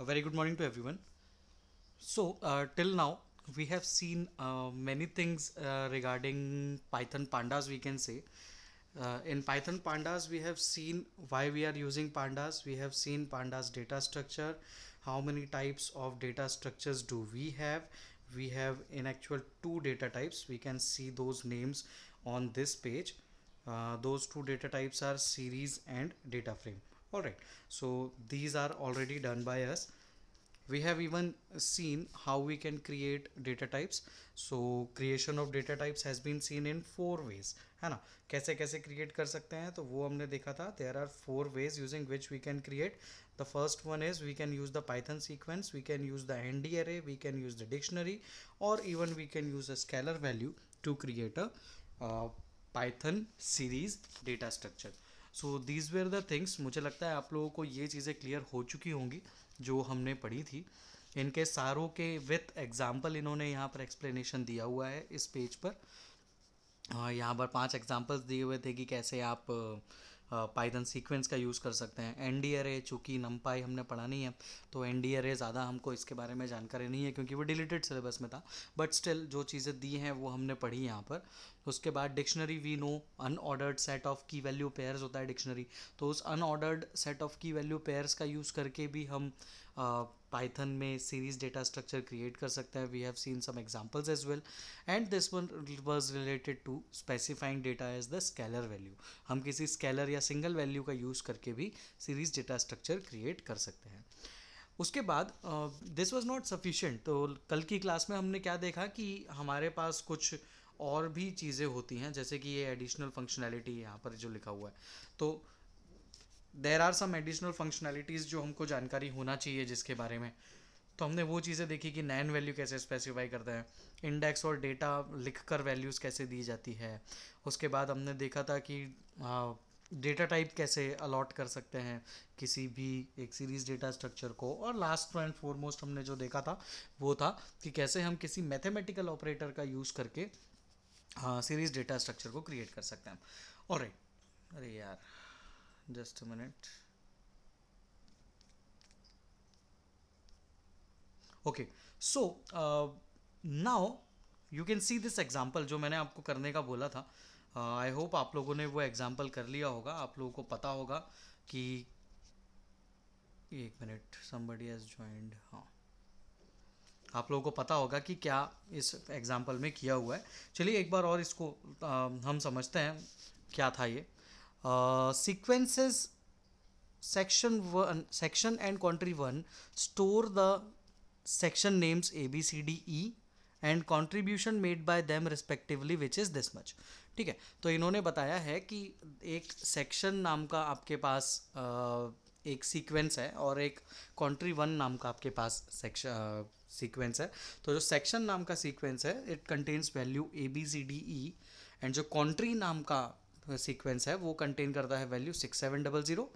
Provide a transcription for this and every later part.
a very good morning to everyone so uh, till now we have seen uh, many things uh, regarding python pandas we can say uh, in python pandas we have seen why we are using pandas we have seen pandas data structure how many types of data structures do we have we have in actual two data types we can see those names on this page uh, those two data types are series and data frame all right so these are already done by us we have even seen how we can create data types so creation of data types has been seen in four ways है ना कैसे कैसे create कर सकते हैं तो वो हमने देखा था there are four ways using which we can create the first one is we can use the python sequence we can use the nd array we can use the dictionary or even we can use a scalar value to create a uh, python series data structure so these were the things मुझे लगता है आप लोगों को ये चीज़ें clear हो चुकी होंगी जो हमने पढ़ी थी इनके सारों के विथ एग्जाम्पल इन्होंने यहाँ पर एक्सप्लेनेशन दिया हुआ है इस पेज पर हाँ, यहाँ पर पांच एग्जाम्पल्स दिए हुए थे कि कैसे आप पाइथन सीक्वेंस का यूज़ कर सकते हैं एन डी आर ए चूँकि पाई हमने पढ़ा नहीं है तो एन डी आर ए ज़्यादा हमको इसके बारे में जानकारी नहीं है क्योंकि वो डिलीटेड सिलेबस में था बट स्टिल जो चीज़ें दी हैं वो हमने पढ़ी यहाँ पर उसके बाद dictionary we know unordered set of key value pairs होता है डिक्शनरी तो उस unordered set of key value pairs का यूज़ करके भी हम पाइथन में सीरीज डेटा स्ट्रक्चर क्रिएट कर सकता है we have seen some examples as well and this one was related to specifying data as the scalar value हम किसी स्केलर या सिंगल वैल्यू का यूज़ करके भी सीरीज डेटा स्ट्रक्चर क्रिएट कर सकते हैं उसके बाद दिस वॉज नॉट सफिशेंट तो कल की क्लास में हमने क्या देखा कि हमारे पास कुछ और भी चीज़ें होती हैं जैसे कि ये एडिशनल फंक्शनैलिटी यहाँ पर जो लिखा हुआ है तो there are some additional functionalities जो हमको जानकारी होना चाहिए जिसके बारे में तो हमने वो चीज़ें देखी कि नैन वैल्यू कैसे स्पेसिफाई करते हैं इंडेक्स और डेटा लिख कर वैल्यूज़ कैसे दी जाती है उसके बाद हमने देखा था कि डेटा टाइप कैसे अलॉट कर सकते हैं किसी भी एक सीरीज डेटा स्ट्रक्चर को और लास्ट एंड फॉरमोस्ट हमने जो देखा था वो था कि कैसे हम किसी मैथमेटिकल ऑपरेटर का यूज़ करके सीरीज डेटा स्ट्रक्चर को क्रिएट कर सकते हैं और अरे यार just a minute okay so uh, now you can see this example जो मैंने आपको करने का बोला था आई uh, होप आप लोगों ने वो एग्जाम्पल कर लिया होगा आप लोगों को पता होगा कि एक मिनट समबडी एज ज्वाइंड हाँ आप लोगों को पता होगा कि क्या इस एग्ज़ाम्पल में किया हुआ है चलिए एक बार और इसको आ, uh, हम समझते हैं क्या था ये Uh, sequences section one section and country one store the section names a b c d e and contribution made by them respectively which is this much ठीक है तो इन्होंने बताया है कि एक सेक्शन नाम का आपके पास uh, एक sequence है और एक कॉन्ट्री वन नाम का आपके पास सेक्शन uh, sequence है तो जो सेक्शन नाम का sequence है it contains value A B C D E and जो कॉन्ट्री नाम का सीक्वेंस है वो कंटेन करता है value six seven double zero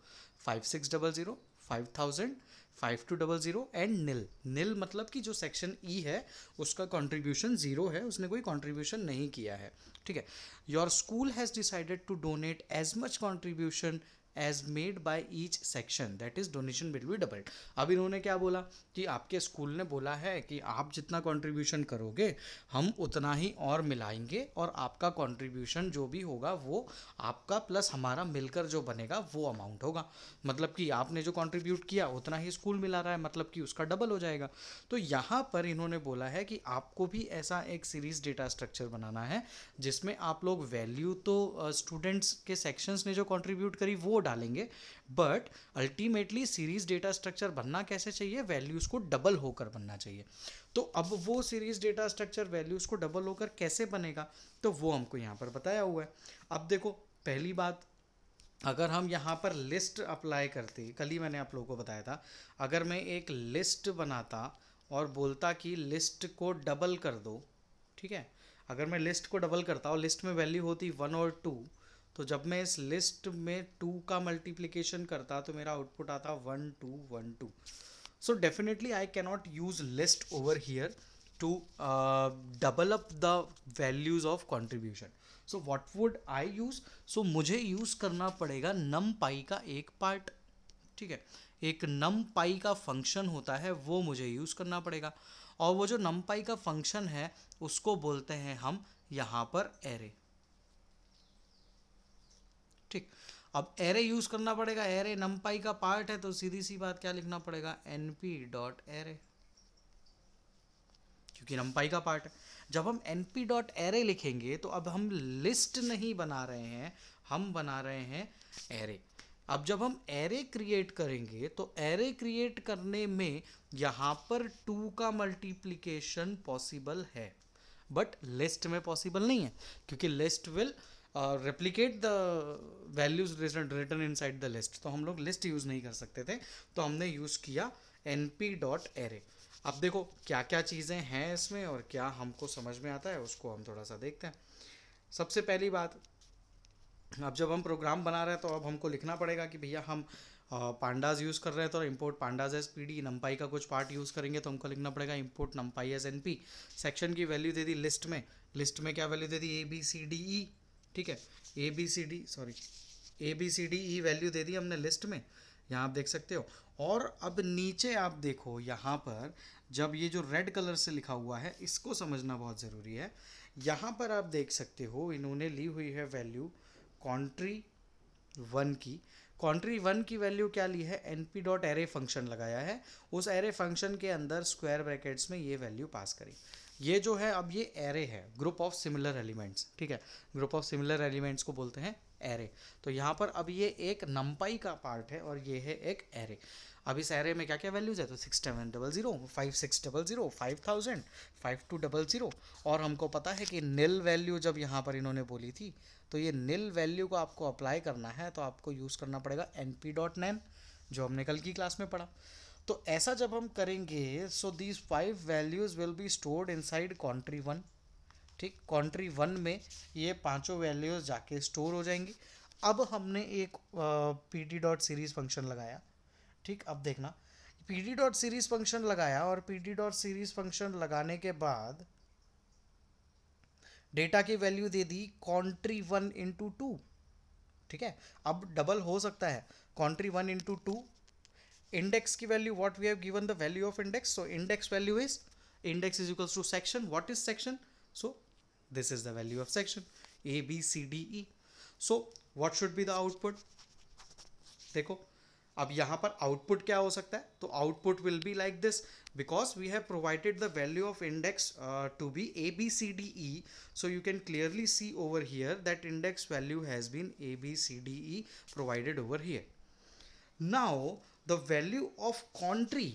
five six double zero five thousand five two double zero and nil nil मतलब कि जो सेक्शन ई e है उसका कंट्रीब्यूशन ज़ीरो है उसने कोई कंट्रीब्यूशन नहीं किया है ठीक है your school has decided to donate as much contribution as made by each section that is donation will be doubled अब इन्होंने क्या बोला कि आपके स्कूल ने बोला है कि आप जितना कॉन्ट्रीब्यूशन करोगे हम उतना ही और मिलाएंगे और आपका कॉन्ट्रीब्यूशन जो भी होगा वो आपका प्लस हमारा मिलकर जो बनेगा वो अमाउंट होगा मतलब कि आपने जो कॉन्ट्रीब्यूट किया उतना ही स्कूल मिला रहा है मतलब कि उसका डबल हो जाएगा तो यहाँ पर इन्होंने बोला है कि आपको भी ऐसा एक सीरीज डेटा स्ट्रक्चर बनाना है जिसमें आप लोग वैल्यू तो स्टूडेंट्स के सेक्शंस ने जो कॉन्ट्रीब्यूट करी वो डालेंगे but ultimately series data structure बनना कैसे चाहिए वैल्यूज़ को डबल होकर बनना चाहिए तो अब वो सीरीज डेटा स्ट्रक्चर वैल्यूज़ को डबल होकर कैसे बनेगा तो वो हमको यहाँ पर बताया हुआ है अब देखो पहली बात अगर हम यहाँ पर लिस्ट अप्लाई करते कल ही मैंने आप लोगों को बताया था अगर मैं एक लिस्ट बनाता और बोलता कि लिस्ट को डबल कर दो ठीक है अगर मैं लिस्ट को डबल करता और लिस्ट में वैल्यू होती वन और टू तो जब मैं इस लिस्ट में टू का मल्टीप्लीकेशन करता तो मेरा आउटपुट आता one two one two so definitely I cannot use list over here to double up the values of contribution so what would I use so मुझे यूज़ करना पड़ेगा नम पाई का एक पार्ट ठीक है एक नम पाई का फंक्शन होता है वो मुझे यूज़ करना पड़ेगा और वो जो नम पाई का फंक्शन है उसको बोलते हैं हम यहाँ पर एरे ठीक अब एरे यूज़ करना पड़ेगा एरे नमपाई का पार्ट है तो सीधी सी बात क्या लिखना पड़ेगा एन पी डॉट एरे क्योंकि नमपाई का पार्ट है जब हम एन पी डॉट एरे लिखेंगे तो अब हम लिस्ट नहीं बना रहे हैं हम बना रहे हैं एरे अब जब हम एरे क्रिएट करेंगे तो एरे क्रिएट करने में यहाँ पर टू का मल्टीप्लीकेशन पॉसिबल है बट लिस्ट में पॉसिबल नहीं है क्योंकि list will replicate the values return inside the list तो हम लोग लिस्ट यूज़ नहीं कर सकते थे तो हमने यूज़ किया एन पी डॉट एरे अब देखो क्या क्या चीज़ें हैं इसमें और क्या हमको समझ में आता है उसको हम थोड़ा सा देखते हैं सबसे पहली बात अब जब हम प्रोग्राम बना रहे हैं तो अब हमको लिखना पड़ेगा कि भैया हम पांडाज uh, यूज़ कर रहे हैं तो import pandas as P D NumPy का कुछ पार्ट यूज़ करेंगे तो हमको लिखना पड़ेगा import NumPy as N P section की वैल्यू दे दी लिस्ट में लिस्ट में क्या वैल्यू दे दी A B C D E ठीक है A B C D sorry A B C D E value दे दी हमने लिस्ट में यहाँ आप देख सकते हो और अब नीचे आप देखो यहाँ पर जब ये जो रेड कलर से लिखा हुआ है इसको समझना बहुत ज़रूरी है यहाँ पर आप देख सकते हो इन्होंने ली हुई है वैल्यू कॉन्ट्री वन की कॉन्ट्री वन की वैल्यू क्या ली है N P dot array function लगाया है उस एरे फंक्शन के अंदर स्क्वायर ब्रैकेट्स में ये वैल्यू पास करी ये जो है अब ये एरे है ग्रुप ऑफ सिमिलर एलिमेंट्स ठीक है ग्रुप ऑफ सिमिलर एलिमेंट्स को बोलते हैं एरे तो यहाँ पर अब ये एक नंपाई का पार्ट है और ये है एक एरे अब इस एरे में क्या क्या वैल्यूज़ है तो six seven double zero five six double zero five thousand five two double zero और हमको पता है कि निल वैल्यू जब यहाँ पर इन्होंने बोली थी तो ये निल वैल्यू को आपको अप्लाई करना है तो आपको यूज़ करना पड़ेगा एन पी डॉट नैन जो हमने कल की क्लास में पढ़ा तो ऐसा जब हम करेंगे so these five values will be stored inside country one ठीक कॉन्ट्री वन में ये पांचों वैल्यूज़ जाके स्टोर हो जाएंगी अब हमने एक P D dot series function लगाया ठीक अब देखना P D dot series function लगाया और P D dot series function लगाने के बाद डेटा की वैल्यू दे दी कॉन्ट्री वन इंटू टू ठीक है अब डबल हो सकता है country one into two index की value what we have given the value of index so index value is index is equals to section what is section so this is the value of section a b c d e so what should be the output देखो अब यहाँ पर output क्या हो सकता है तो output will be like this because we have provided the value of index to be A B C D E so you can clearly see over here that index value has been A B C D E provided over here now the value of country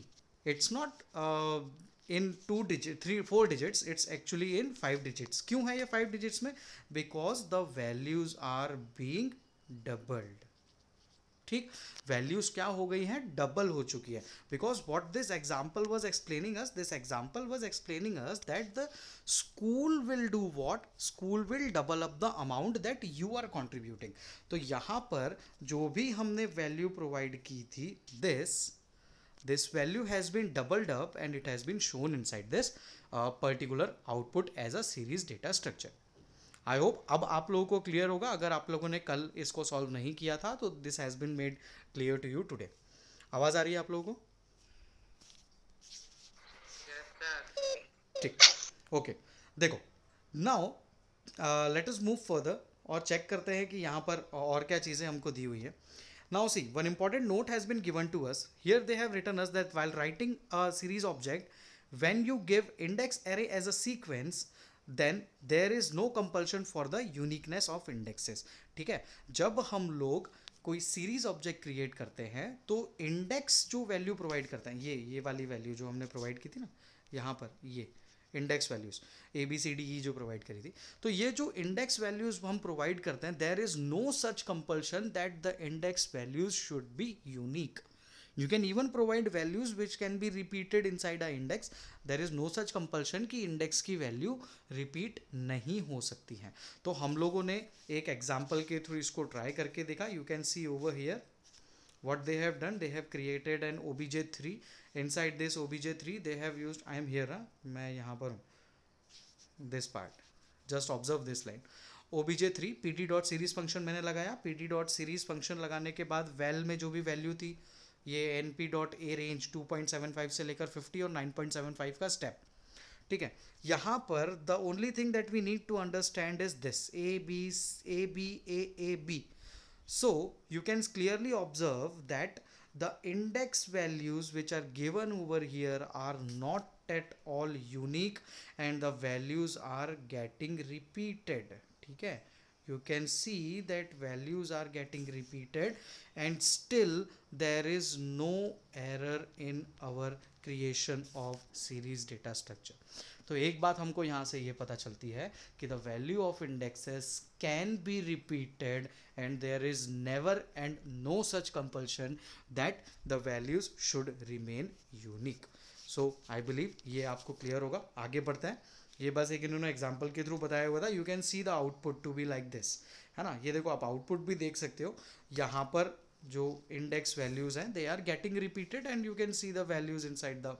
it's not uh, in two digit three four digits it's actually in five digits क्यों है ये five digits में because the values are being doubled ठीक values क्या हो गई हैं double हो चुकी है because what this example was explaining us this example was explaining us that the school will do what school will double up the amount that you are contributing तो यहाँ पर जो भी हमने वैल्यू प्रोवाइड की थी this this value has been doubled up and it has been shown inside this uh, particular output as a series data structure I hope अब आप लोगों को क्लियर होगा अगर आप लोगों ने कल इसको सॉल्व नहीं किया था तो this has been made clear to you today आवाज़ आ रही है आप लोगों को ठीक ओके देखो now let us move further और चेक करते हैं कि यहाँ पर और क्या चीज़ें हमको दी हुई है now see one important note has been given to us here they have return us that while writing a series object when you give index array as a sequence then there is no compulsion for the uniqueness of indexes ठीक है जब हम लोग कोई series object create करते हैं तो index जो वैल्यू प्रोवाइड करते हैं ये ये वाली वैल्यू जो हमने प्रोवाइड की थी ना यहाँ पर ये index values A B C D E जो प्रोवाइड करी थी तो ये जो इंडेक्स वैल्यूज़ हम प्रोवाइड करते हैं there is no such compulsion that the index values should be unique you can even provide values which can be repeated inside a index there is no such compulsion की index की value repeat नहीं हो सकती है तो हम लोगों ने एक एग्जाम्पल के थ्रू इसको ट्राई करके देखा you can see over here what they have done they have created an O B J three inside this O B J three they have use I am here मैं यहाँ पर हूँ this part just observe this line O B J three P D dot series function मैंने लगाया P D dot series function लगाने के बाद well में जो भी वैल्यू थी ये N P dot a range 2.75 से लेकर 50 और 9.75 का स्टेप ठीक है यहाँ पर the only thing that we need to understand is this A B A B A A B so you can clearly observe that the index values which are given over here are not at all unique and the values are getting repeated ठीक है you can see that values are getting repeated and still there is no error in our creation of series data structure. तो एक बात हमको यहाँ से ये पता चलती है कि the value of indexes can be repeated and there is never and no such compulsion that the values should remain unique so I believe ये आपको क्लियर होगा आगे बढ़ते हैं ये बस एक इन्होंने एग्जाम्पल के थ्रू बताया हुआ था you can see the output to be like this है ना ये देखो आप आउटपुट भी देख सकते हो यहाँ पर जो इंडेक्स वैल्यूज़ हैं they are getting repeated and you can see the values inside the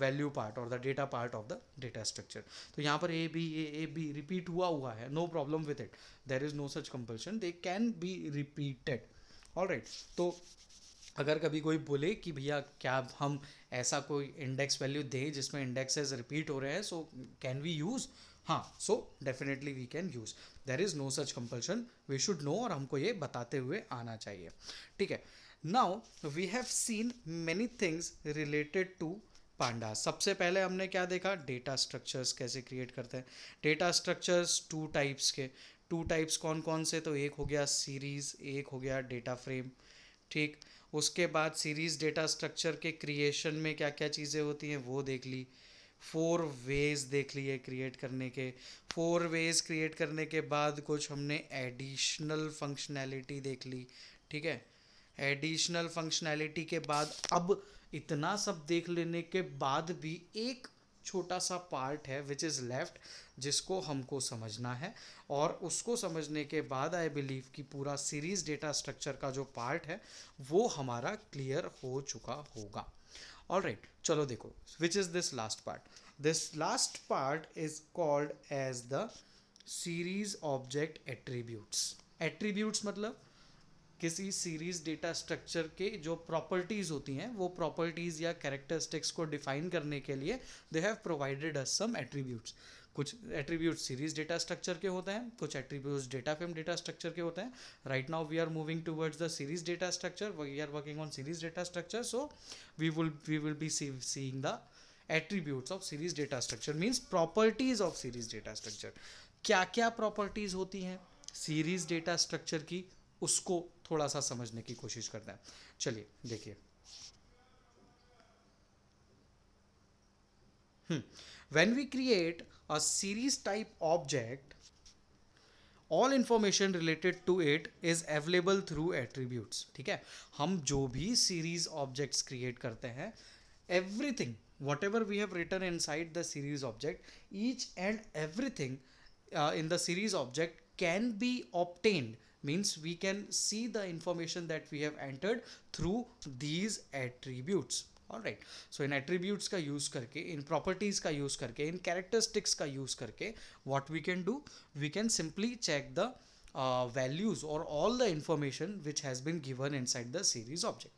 value part और the data part of the data structure तो यहाँ पर A B A A B repeat हुआ हुआ है no problem with it there is no such compulsion they can be repeated all right तो अगर कभी कोई बोले कि भैया क्या हम ऐसा कोई इंडेक्स वैल्यू दें जिसमें इंडेक्सेस रिपीट हो रहे हैं सो कैन वी यूज़ हाँ so definitely we can use there is no such compulsion we should know और हमको ये बताते हुए आना चाहिए ठीक है now we have seen many things related to panda सबसे पहले हमने क्या देखा डेटा स्ट्रक्चर्स कैसे क्रिएट करते हैं डेटा स्ट्रक्चर्स टू टाइप्स के टू टाइप्स कौन कौन से तो एक हो गया सीरीज एक हो गया डेटा फ्रेम ठीक उसके बाद सीरीज़ डेटा स्ट्रक्चर के क्रिएशन में क्या क्या चीज़ें होती हैं वो देख ली फोर वेज देख लिए क्रिएट करने के फोर वेज क्रिएट करने के बाद कुछ हमने एडिशनल फंक्शनैलिटी देख ली ठीक है एडिशनल फंक्शनैलिटी के बाद अब इतना सब देख लेने के बाद भी एक छोटा सा पार्ट है विच इज़ लेफ्ट जिसको हमको समझना है और उसको समझने के बाद आई बिलीव कि पूरा सीरीज़ डेटा स्ट्रक्चर का जो पार्ट है वो हमारा क्लियर हो चुका होगा ऑल राइट right, चलो देखो which is this last part this last part is called as the series object attributes attributes मतलब किसी सीरीज डेटा स्ट्रक्चर के जो प्रॉपर्टीज़ होती हैं वो प्रॉपर्टीज़ या कैरेक्टरिस्टिक्स को डिफाइन करने के लिए they have provided us some attributes कुछ एट्रीब्यूट सीरीज डेटा स्ट्रक्चर के होते हैं कुछ attribute data frame data structure के होते हैं right now we are moving towards the series data structure we are working on series data structure so we will we will be seeing the attributes of series data structure means properties of series data structure क्या क्या properties होती हैं series data structure की उसको थोड़ा सा समझने की कोशिश करते हैं चलिए देखिए when we create a series type object all information related to it is available through attribute ठीक है हम जो भी सीरीज ऑब्जेक्ट क्रिएट करते हैं everything whatever we have return inside the series object each and everything in the series object can be obtained means we can see the information that we have entered through these attributes All right. So in attributes attributes का use करके properties properties का use करके characteristics characteristics का use करके we can do we can simply check the the uh, values or all the information which has been given inside the series object.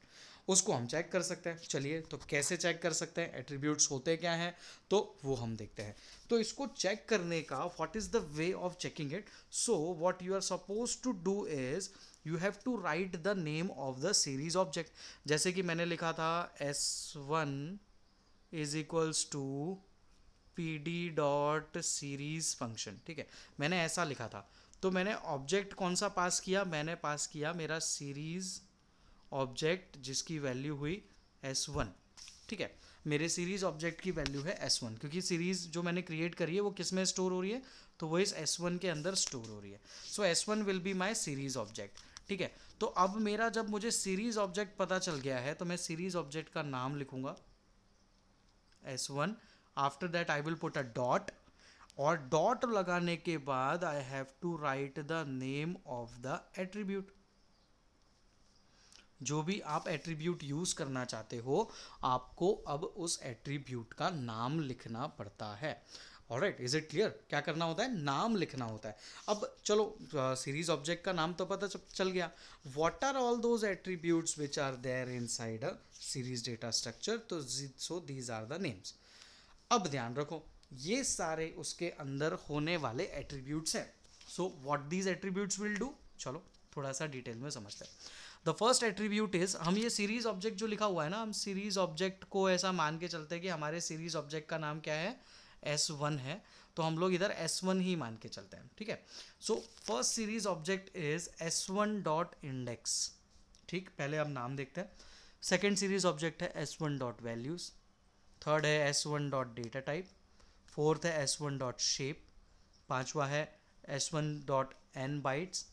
उसको हम check कर सकते हैं चलिए तो कैसे चेक कर सकते हैं एट्रीब्यूट्स होते क्या हैं तो वो हम देखते हैं तो इसको चेक करने का what is the way of checking it so what you are suppose to do is you have to write the name of the series object जैसे कि मैंने लिखा था S one is equals to P D dot series function ठीक है मैंने ऐसा लिखा था तो मैंने ऑब्जेक्ट कौन सा पास किया मैंने पास किया मेरा सीरीज़ ऑब्जेक्ट जिसकी वैल्यू हुई एस वन ठीक है मेरे सीरीज ऑब्जेक्ट की वैल्यू है एस वन क्योंकि सीरीज जो मैंने क्रिएट करी है वो किस में स्टोर हो रही है तो वो इस एस वन के अंदर स्टोर हो रही है so S one will be my series object ठीक है तो अब मेरा जब मुझे सीरीज ऑब्जेक्ट पता चल गया है तो मैं सीरीज ऑब्जेक्ट का नाम लिखूंगा S one after that I will put a dot और डॉट लगाने के बाद I have to write the name of the attribute जो भी आप एट्रीब्यूट यूज़ करना चाहते हो आपको अब उस एट्रीब्यूट का नाम लिखना पड़ता है और राइट इज़ इट क्लियर क्या करना होता है नाम लिखना होता है अब चलो सीरीज uh, ऑब्जेक्ट का नाम तो पता चल गया what are all those attribute which are there inside a series data structure तो so these are the names अब ध्यान रखो ये सारे उसके अंदर होने वाले एट्रीब्यूट्स हैं so what these attributes will do चलो थोड़ा सा डिटेल में समझते हैं द फर्स्ट एट्रीब्यूट इज हम ये सीरीज ऑब्जेक्ट जो लिखा हुआ है ना हम सीरीज ऑब्जेक्ट को ऐसा मान के चलते हैं कि हमारे सीरीज ऑब्जेक्ट का नाम क्या है एस वन है तो हम लोग इधर एस वन ही मान के चलते हैं ठीक है so first series object is S one dot index ठीक पहले हम नाम देखते हैं सेकेंड सीरीज ऑब्जेक्ट है S one dot values third है S one dot data type fourth है एस वन डॉट शेप पाँचवा है S one dot N bytes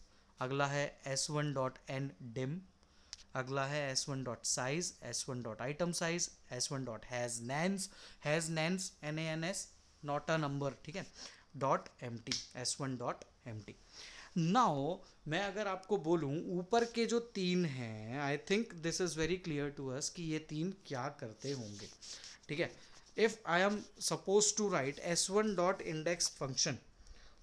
अगला है S one dot N dim अगला है S one dot size S one dot item size S one dot has नैन्स has NaNs N A N S not a number ठीक है dot empty S one dot empty now मैं अगर आपको बोलूँ ऊपर के जो तीन हैं I think this is very clear to us कि ये तीन क्या करते होंगे ठीक है if I am suppose to write S one dot index function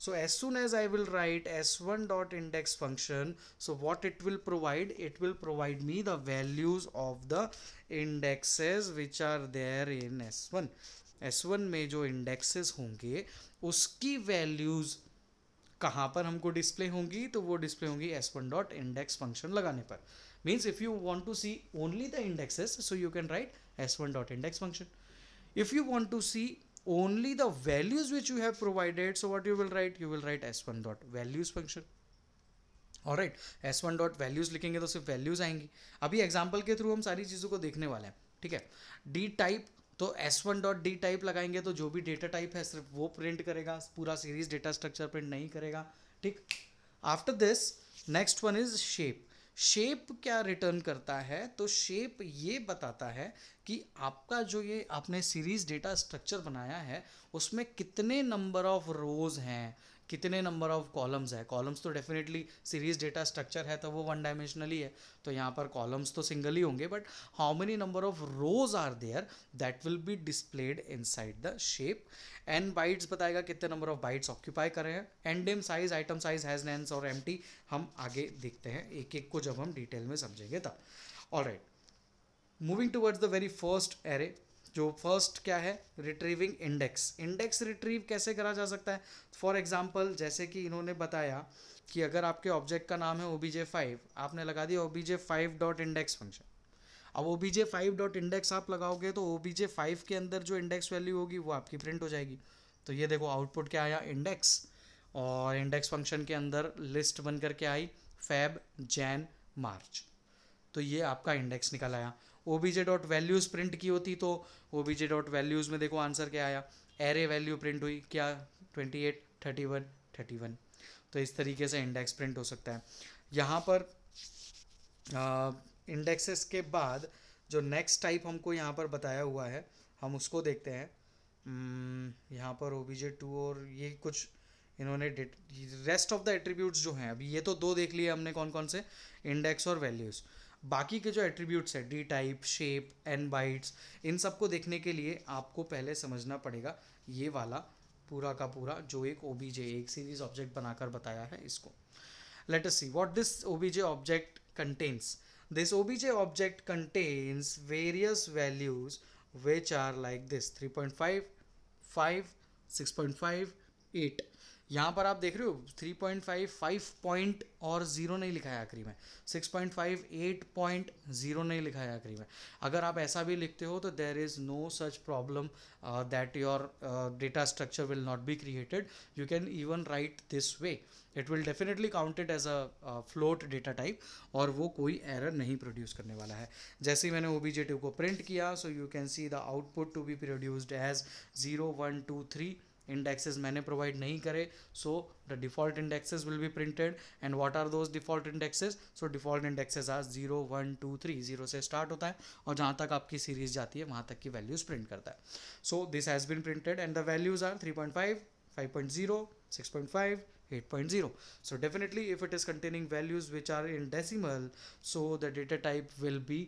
so as soon as I will write s1 dot index function so what it will provide it will provide me the values of the indexes which are there in s1 s1 में जो indexes होंगे उसकी values कहाँ पर हमको display होंगी तो वो डिस्प्ले होंगी S one dot index function लगाने पर means if you want to see only the indexes so you can write S one dot index function if you want to see only the values which you have provided so what you will write you will write s1 dot values function और write S one dot values लिखेंगे तो सिर्फ values आएंगी अभी example के through हम सारी चीज़ों को देखने वाले हैं ठीक है डी टाइप तो S one dot D type लगाएंगे तो जो भी डेटा टाइप है सिर्फ वो प्रिंट करेगा पूरा सीरीज डेटा स्ट्रक्चर प्रिंट नहीं करेगा ठीक after this next one is shape shape क्या रिटर्न करता है तो शेप ये बताता है कि आपका जो ये आपने सीरीज डेटा स्ट्रक्चर बनाया है उसमें कितने नंबर ऑफ रोज हैं कितने नंबर ऑफ कॉलम्स है कॉलम्स तो डेफिनेटली सीरीज डेटा स्ट्रक्चर है तो वो वन डायमेंशनली है तो यहाँ पर कॉलम्स तो सिंगल ही होंगे but how many number of rows are there that will be displayed inside the shape N bytes बताएगा कितने नंबर ऑफ बाइट्स ऑक्यूपाई करें हैं and M size item size has NaNs और M हम आगे देखते हैं एक एक को जब हम डिटेल में समझेंगे तब all right moving towards the very first array जो फर्स्ट क्या है रिट्रीविंग इंडेक्स इंडेक्स रिट्रीव कैसे करा जा सकता है फॉर एग्जाम्पल जैसे कि इन्होंने बताया कि अगर आपके ऑब्जेक्ट का नाम है ओ बी जे फाइव आपने लगा दिया O B J five dot index function अब O B J five dot index आप लगाओगे तो ओ बी जे फाइव के अंदर जो इंडेक्स वैल्यू होगी वो आपकी प्रिंट हो जाएगी तो ये देखो आउटपुट क्या आया इंडेक्स और इंडेक्स फंक्शन के अंदर लिस्ट बन करके आई फैब जैन मार्च तो ये आपका इंडेक्स निकल आया O B J dot values print की होती तो O B J dot values में देखो आंसर क्या आया एरे वैल्यू प्रिंट हुई क्या twenty eight thirty one thirty one तो इस तरीके से इंडेक्स प्रिंट हो सकता है यहाँ पर इंडेक्सेस के बाद जो नेक्स्ट टाइप हमको यहाँ पर बताया हुआ है हम उसको देखते हैं यहाँ पर ओ बी जे टू और ये कुछ इन्होंने रेस्ट ऑफ द एट्रीब्यूट्स जो हैं अभी ये तो दो देख लिए हमने कौन कौन से इंडेक्स और वैल्यूज़ बाकी के जो एट्रीब्यूट्स है D type shape N bytes इन सबको देखने के लिए आपको पहले समझना पड़ेगा ये वाला पूरा का पूरा जो एक ओ एक सीरीज ऑब्जेक्ट बनाकर बताया है इसको let us see what this O object contains this O B J object contains various values which are like this three point five five six point five eight यहाँ पर आप देख रहे हो three point five five point और zero नहीं लिखा है आखिरी में six point five eight point zero नहीं लिखा है आखिरी में अगर आप ऐसा भी लिखते हो तो there is no such problem that your data structure will not be created you can even write this way it will definitely counted as a float data type और वो कोई एरर नहीं प्रोड्यूस करने वाला है जैसे ही मैंने ओ बी जे टू को प्रिंट किया so you can see the output to be produced as zero one two three indexes मैंने provide नहीं करे so the default indexes will be printed and what are those default indexes so default indexes are 0 1 2 3 0 से start होता है और जहाँ तक आपकी series जाती है वहाँ तक की values print करता है so this has been printed and the values are 3.5 5.0 6.5 8.0 so definitely if it is containing values which are in decimal so the data type will be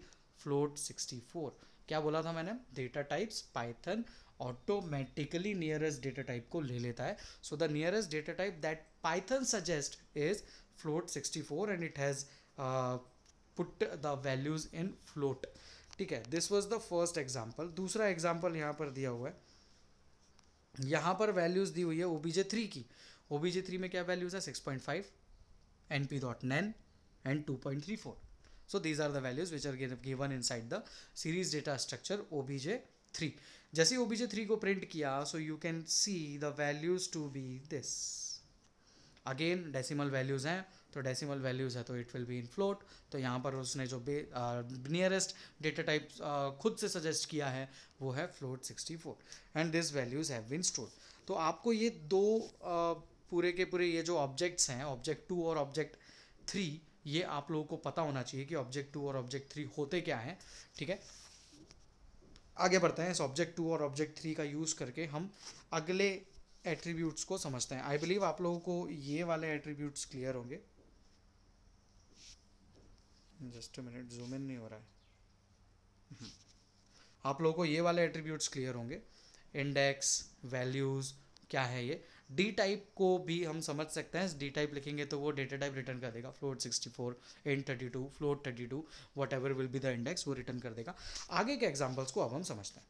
float 64 क्या बोला था मैंने Data types Python automatically nearest data type को ले लेता है so the nearest data type that Python suggest is float 64 and it has put the values in float ठीक है this was the first example दूसरा एग्जाम्पल यहाँ पर दिया हुआ है यहाँ पर वैल्यूज दी हुई है ओबीजे थ्री की ओबीजे थ्री में क्या वैल्यूज है six point five N P dot NaN and two so these are the values which are given in the series data structure OBJ three जैसे ओबीजे थ्री को print किया so you can see the values to be this again decimal values हैं तो decimal values है तो it will be in float तो यहाँ पर उसने जो नियरेस्ट डेटा टाइप खुद से सजेस्ट किया है वो है float sixty four and this values have been store तो आपको ये दो uh, पूरे के पूरे ये जो ऑब्जेक्ट्स हैं ऑब्जेक्ट टू और ऑब्जेक्ट थ्री ये आप लोगों को पता होना चाहिए कि ऑब्जेक्ट टू और ऑब्जेक्ट थ्री होते क्या हैं ठीक है आगे बढ़ते हैं इस ऑब्जेक्ट टू और ऑब्जेक्ट थ्री का यूज़ करके हम अगले एट्रीब्यूट्स को समझते हैं आई बिलीव आप लोगों को ये वाले एट्रीब्यूट्स क्लियर होंगे जस्ट मिनट जूम इन नहीं हो रहा है आप लोगों को ये वाले एट्रीब्यूट्स क्लियर होंगे इंडेक्स वैल्यूज़ क्या है ये डी टाइप को भी हम समझ सकते हैं डी टाइप लिखेंगे तो वो डेटा टाइप रिटर्न कर देगा float sixty four and thirty two float thirty two whatever will be the index वो रिटर्न कर देगा आगे के एग्जाम्पल्स को अब हम समझते हैं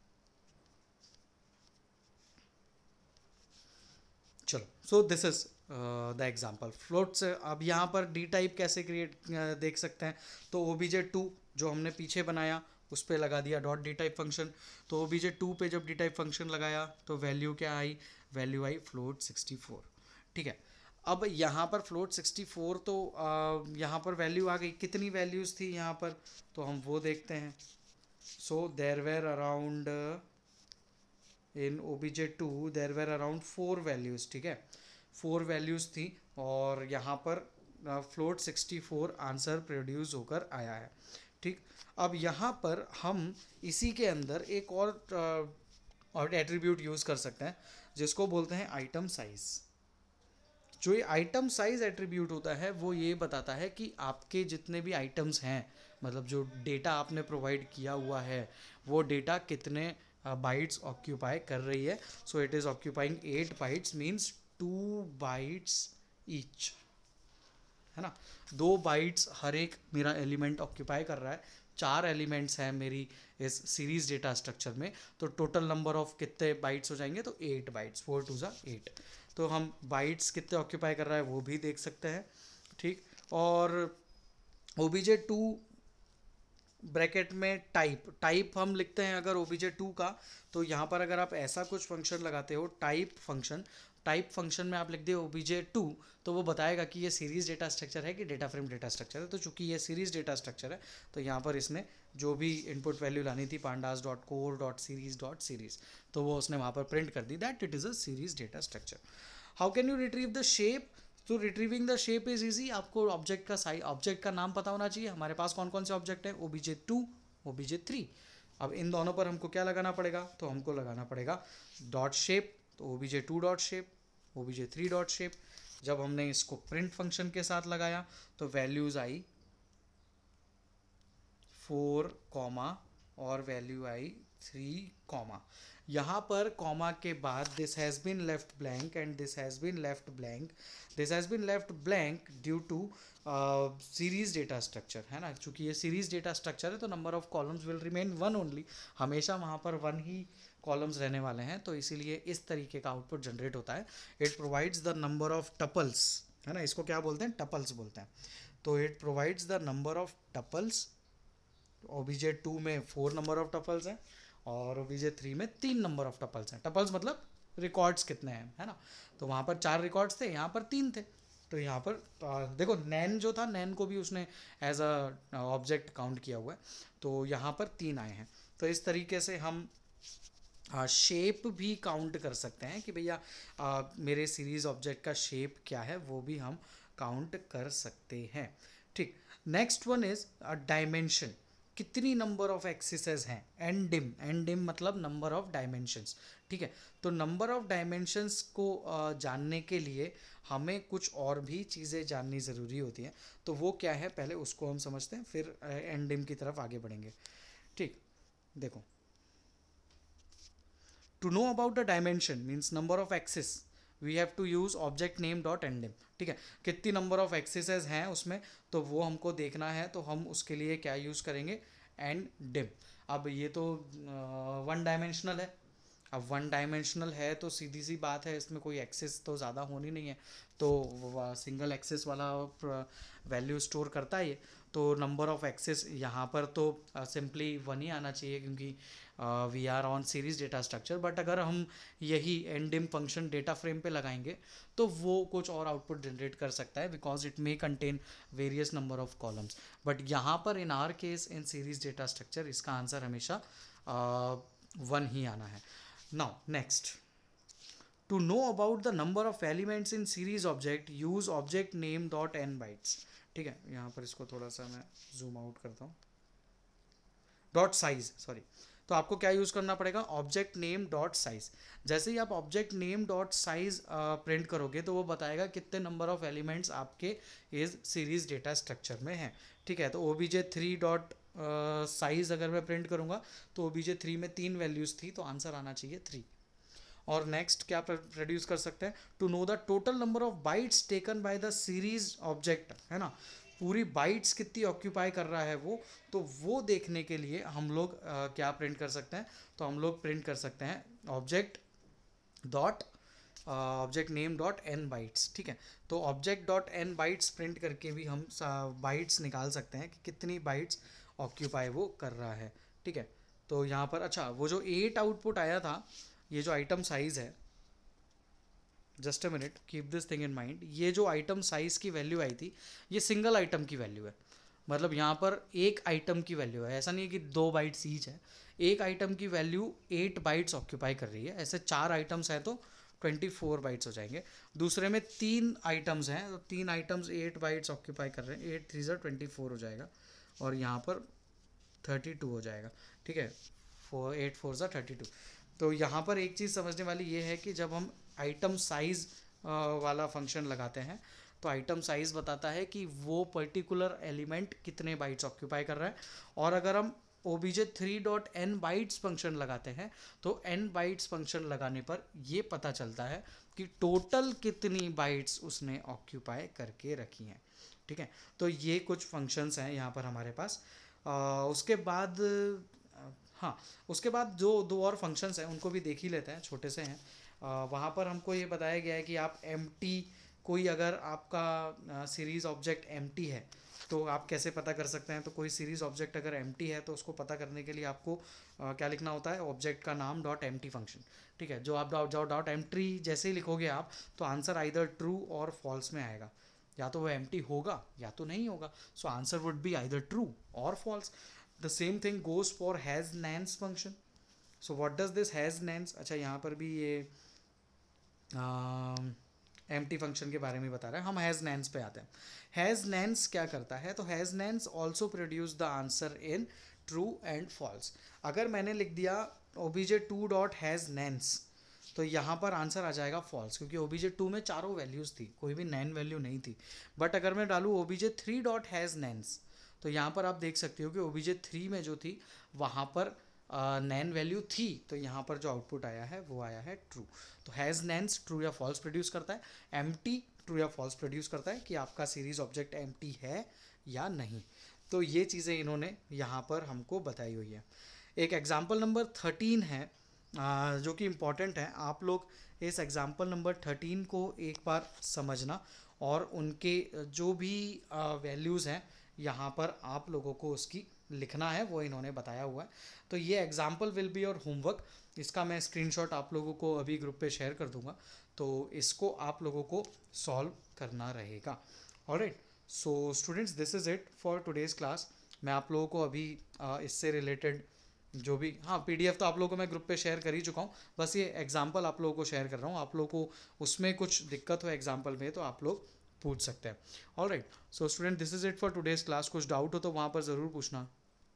चलो so this is the example से अब यहाँ पर डी टाइप कैसे क्रिएट uh, देख सकते हैं तो ओ बी जे टू जो हमने पीछे बनाया उस पर लगा दिया डॉट डी टाइप फंक्शन तो ओ बी जे टू पर जब डी टाइप फंक्शन लगाया तो वैल्यू क्या आई वैल्यू आई फ्लोट सिक्सटी फोर ठीक है अब यहाँ पर फ्लोट सिक्सटी फोर तो यहाँ पर वैल्यू आ गई कितनी वैल्यूज़ थी यहाँ पर तो हम वो देखते हैं so there were around in O B J two there were around four values ठीक है फोर वैल्यूज़ थी और यहाँ पर float sixty four answer produce होकर आया है ठीक अब यहाँ पर हम इसी के अंदर एक और और एट्रीब्यूट यूज़ कर सकते हैं जिसको बोलते हैं आइटम साइज़ जो ये आइटम साइज एट्रीब्यूट होता है वो ये बताता है कि आपके जितने भी आइटम्स हैं मतलब जो डेटा आपने प्रोवाइड किया हुआ है वो डेटा कितने बाइट्स ऑक्यूपाई कर रही है so it is occupying eight bytes means two bytes each है ना दो बाइट्स हर एक मेरा एलिमेंट ऑक्यूपाई कर रहा है चार एलिमेंट्स हैं मेरी इस सीरीज डेटा स्ट्रक्चर में तो टोटल नंबर ऑफ कितने बाइट्स हो जाएंगे तो एट बाइट्स फोर टू ज़ा एट तो हम बाइट्स कितने ऑक्यूपाई कर रहा है वो भी देख सकते हैं ठीक और ओबीजे टू ब्रैकेट में टाइप टाइप हम लिखते हैं अगर ओबीजे टू का तो यहाँ पर अगर आप ऐसा कुछ फंक्शन लगाते हो टाइप फंक्शन टाइप फंक्शन में आप लिख दें ओबीजे टू तो वो बताएगा कि ये सीरीज़ डेटा स्ट्रक्चर है कि डेटा फ्रेम डेटा स्ट्रक्चर है तो चूंकि ये सीरीज़ डेटा स्ट्रक्चर है तो यहाँ पर इसने जो भी इनपुट वैल्यू लानी थी pandas dot core dot series dot series तो वो उसने वहाँ पर प्रिंट कर दी that it is a series data structure how can you retrieve the shape तो retrieving the shape is easy आपको ऑब्जेक्ट का साइज ऑब्जेक्ट का नाम पता होना चाहिए हमारे पास कौन कौन से ऑब्जेक्ट है O B J two O B J three अब इन दोनों पर हमको क्या लगाना पड़ेगा तो हमको लगाना पड़ेगा डॉट शेप तो O B J two dot shape OBJ three dot shape जब हमने इसको प्रिंट फंक्शन के साथ लगाया तो वैल्यूज आई फोर कॉमा और वैल्यू आई थ्री कॉमा यहाँ पर कॉमा के बाद this has been left blank and this has been left blank this has been left blank due to series data structure है ना चूँकि ये सीरीज डेटा स्ट्रक्चर है तो number of columns will remain one only हमेशा वहाँ पर one ही columns रहने वाले हैं तो इसीलिए इस तरीके का आउटपुट जनरेट होता है it provides the number of tuples है ना इसको क्या बोलते हैं टपल्स बोलते हैं तो it provides the number of tuples OBJ two में फोर नंबर ऑफ टपल्स हैं और ओबीजे थ्री में तीन नंबर ऑफ टपल्स हैं टपल्स मतलब रिकॉर्ड्स कितने हैं है ना तो वहाँ पर चार रिकॉर्ड्स थे यहाँ पर तीन थे तो यहाँ पर तो, देखो नैन जो था नैन को भी उसने एज अ ऑब्जेक्ट काउंट किया हुआ है तो यहाँ पर तीन आए हैं तो इस तरीके से हम शेप भी काउंट कर सकते हैं कि भैया मेरे सीरीज़ ऑब्जेक्ट का शेप क्या है वो भी हम काउंट कर सकते हैं ठीक नेक्स्ट वन इज़ डायमेंशन कितनी नंबर ऑफ एक्सेसेस हैं एन डिम एन डिम मतलब नंबर ऑफ डायमेंशंस ठीक है तो नंबर ऑफ डायमेंशंस को जानने के लिए हमें कुछ और भी चीज़ें जाननी ज़रूरी होती हैं तो वो क्या है पहले उसको हम समझते हैं फिर एन डिम की तरफ आगे बढ़ेंगे ठीक देखो to know about the dimension means number of axis we have to use object name dot and name ठीक है कितनी नंबर ऑफ एक्सेसेज हैं उसमें तो वो हमको देखना है तो हम उसके लिए क्या यूज़ करेंगे एंड डिम अब ये तो वन uh, डायमेंशनल है अब वन डायमेंशनल है तो सीधी सी बात है इसमें कोई एक्सेस तो ज़्यादा होनी नहीं है तो सिंगल एक्सेस वाला वैल्यू स्टोर करता है तो नंबर ऑफ एक्सेस यहाँ पर तो सिंपली वन ही आना चाहिए क्योंकि we are on series data structure but अगर हम यही डिम फंक्शन डेटा फ्रेम पे लगाएंगे तो वो कुछ और आउटपुट जनरेट कर सकता है because it may contain various number of columns but यहाँ पर in our case in series data structure इसका आंसर हमेशा वन uh, ही आना है Now next. To know about the number of elements in series object, use object name dot n bytes. ठीक है यहाँ पर इसको थोड़ा सा मैं zoom out करता हूँ डॉट साइज सॉरी तो आपको क्या यूज़ करना पड़ेगा ऑब्जेक्ट नेम डॉट साइज जैसे ही आप object name dot size print करोगे तो वो बताएगा कितने नंबर ऑफ एलिमेंट्स आपके इस सीरीज डेटा स्ट्रक्चर में हैं ठीक है तो O B J three dot size अगर मैं प्रिंट करूँगा तो ओ बी जे थ्री में तीन वैल्यूज़ थी तो आंसर आना चाहिए थ्री और नेक्स्ट क्या प्रोड्यूस कर सकते हैं to know the total number of bytes taken by the series object है ना पूरी बाइट्स कितनी ऑक्यूपाई कर रहा है वो तो वो देखने के लिए हम लोग आ, क्या प्रिंट कर सकते हैं तो हम लोग प्रिंट कर सकते हैं object dot object name dot N bytes ठीक है तो object dot N bytes print करके भी हम बाइट्स निकाल सकते हैं कि कितनी बाइट्स ऑक्यूपाई वो कर रहा है ठीक है तो यहाँ पर अच्छा वो जो एट आउटपुट आया था ये जो आइटम साइज़ है just a minute keep this thing in mind ये जो आइटम साइज़ की वैल्यू आई थी ये सिंगल आइटम की वैल्यू है मतलब यहाँ पर एक आइटम की वैल्यू है ऐसा नहीं है कि दो बाइट्स ईच है एक आइटम की वैल्यू एट बाइट्स ऑक्यूपाई कर रही है ऐसे चार आइटम्स हैं तो ट्वेंटी फोर बाइट्स हो जाएंगे दूसरे में तीन आइटम्स हैं तो तीन आइटम्स एट बाइट्स ऑक्यूपाई कर रहे हैं एट थ्री जो ट्वेंटी फोर हो जाएगा और यहाँ पर थर्टी टू हो जाएगा ठीक है फोर एट फोर ज़ा थर्टी टू तो यहाँ पर एक चीज़ समझने वाली ये है कि जब हम आइटम साइज़ वाला फंक्शन लगाते हैं तो आइटम साइज़ बताता है कि वो पर्टिकुलर एलिमेंट कितने बाइट्स ऑक्यूपाई कर रहा है और अगर हम O B J three dot N bytes function लगाते हैं तो एन बाइट्स फंक्शन लगाने पर ये पता चलता है कि टोटल कितनी बाइट्स उसने ऑक्यूपाई करके रखी हैं ठीक है तो ये कुछ फंक्शंस हैं यहाँ पर हमारे पास आ, उसके बाद हाँ उसके बाद जो दो और फंक्शंस हैं उनको भी देख ही लेते हैं छोटे से हैं वहाँ पर हमको ये बताया गया है कि आप एम कोई अगर आपका सीरीज़ ऑब्जेक्ट एम है तो आप कैसे पता कर सकते हैं तो कोई सीरीज़ ऑब्जेक्ट अगर एम है तो उसको पता करने के लिए आपको आ, क्या लिखना होता है ऑब्जेक्ट का नाम डॉट एम फंक्शन ठीक है जो आप डॉट डॉट एम जैसे ही लिखोगे आप तो आंसर आइधर ट्रू और फॉल्स में आएगा या तो वह एम होगा या तो नहीं होगा so answer would be I true और false the same thing goes for has nans function so what does this has nans अच्छा यहाँ पर भी ये एम टी फंक्शन के बारे में बता रहे हैं हम हैज़ नैंस पे आते हैं हैज़ नैन्स क्या करता है तो has nans also produce the answer in true and false अगर मैंने लिख दिया OBJ two dot has nans तो यहाँ पर आंसर आ जाएगा फॉल्स क्योंकि ओ बीजे टू में चारों वैल्यूज़ थी कोई भी नैन वैल्यू नहीं थी बट अगर मैं डालूँ BJ three dot has nans तो यहाँ पर आप देख सकते हो कि ओ बीजे थ्री में जो थी वहाँ पर नैन वैल्यू थी तो यहाँ पर जो आउटपुट आया है वो आया है ट्रू तो हैज़ नैन्स ट्रू या फॉल्स प्रोड्यूस करता है एम ट्रू या फॉल्स प्रोड्यूस करता है कि आपका सीरीज ऑब्जेक्ट एम है या नहीं तो ये चीज़ें इन्होंने यहाँ पर हमको बताई हुई है एक एग्जाम्पल नंबर थर्टीन है जो कि इम्पॉर्टेंट है आप लोग इस एग्ज़ाम्पल नंबर थर्टीन को एक बार समझना और उनके जो भी वैल्यूज़ हैं यहाँ पर आप लोगों को उसकी लिखना है वो इन्होंने बताया हुआ है तो ये एग्ज़ाम्पल विल बी और होमवर्क इसका मैं स्क्रीनशॉट आप लोगों को अभी ग्रुप पे शेयर कर दूंगा तो इसको आप लोगों को सॉल्व करना रहेगा alright so students this is it for today's class मैं आप लोगों को अभी इससे रिलेटेड जो भी हाँ पीडीएफ तो आप लोगों को मैं ग्रुप पे शेयर कर ही चुका हूँ बस ये एग्जांपल आप लोगों को शेयर कर रहा हूँ आप लोगों को उसमें कुछ दिक्कत हो एग्जांपल में तो आप लोग पूछ सकते हैं all right so student this is it for today's class कुछ डाउट हो तो वहाँ पर ज़रूर पूछना